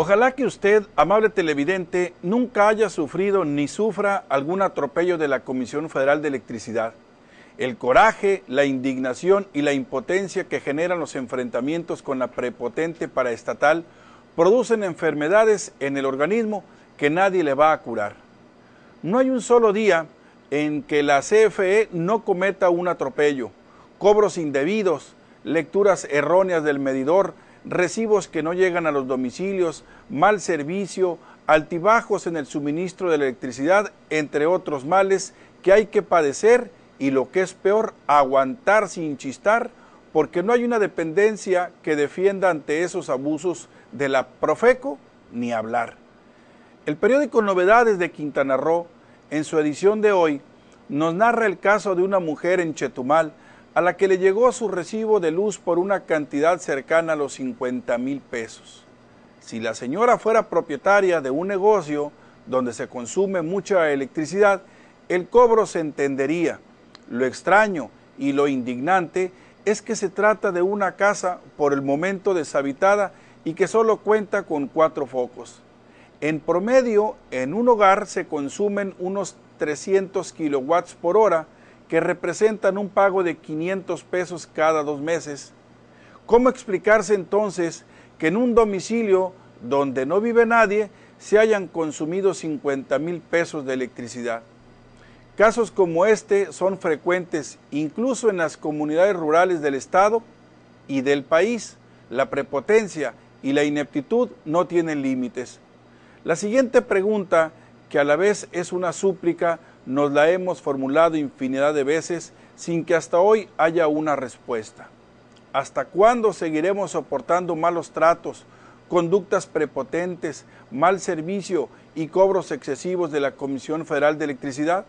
Ojalá que usted, amable televidente, nunca haya sufrido ni sufra algún atropello de la Comisión Federal de Electricidad. El coraje, la indignación y la impotencia que generan los enfrentamientos con la prepotente paraestatal producen enfermedades en el organismo que nadie le va a curar. No hay un solo día en que la CFE no cometa un atropello, cobros indebidos, lecturas erróneas del medidor, recibos que no llegan a los domicilios, mal servicio, altibajos en el suministro de la electricidad, entre otros males que hay que padecer y lo que es peor, aguantar sin chistar, porque no hay una dependencia que defienda ante esos abusos de la Profeco ni hablar. El periódico Novedades de Quintana Roo, en su edición de hoy, nos narra el caso de una mujer en Chetumal a la que le llegó su recibo de luz por una cantidad cercana a los 50 mil pesos. Si la señora fuera propietaria de un negocio donde se consume mucha electricidad, el cobro se entendería. Lo extraño y lo indignante es que se trata de una casa por el momento deshabitada y que solo cuenta con cuatro focos. En promedio, en un hogar se consumen unos 300 kilowatts por hora, que representan un pago de 500 pesos cada dos meses. ¿Cómo explicarse entonces que en un domicilio donde no vive nadie se hayan consumido 50 mil pesos de electricidad? Casos como este son frecuentes incluso en las comunidades rurales del Estado y del país. La prepotencia y la ineptitud no tienen límites. La siguiente pregunta, que a la vez es una súplica, nos la hemos formulado infinidad de veces sin que hasta hoy haya una respuesta. ¿Hasta cuándo seguiremos soportando malos tratos, conductas prepotentes, mal servicio y cobros excesivos de la Comisión Federal de Electricidad?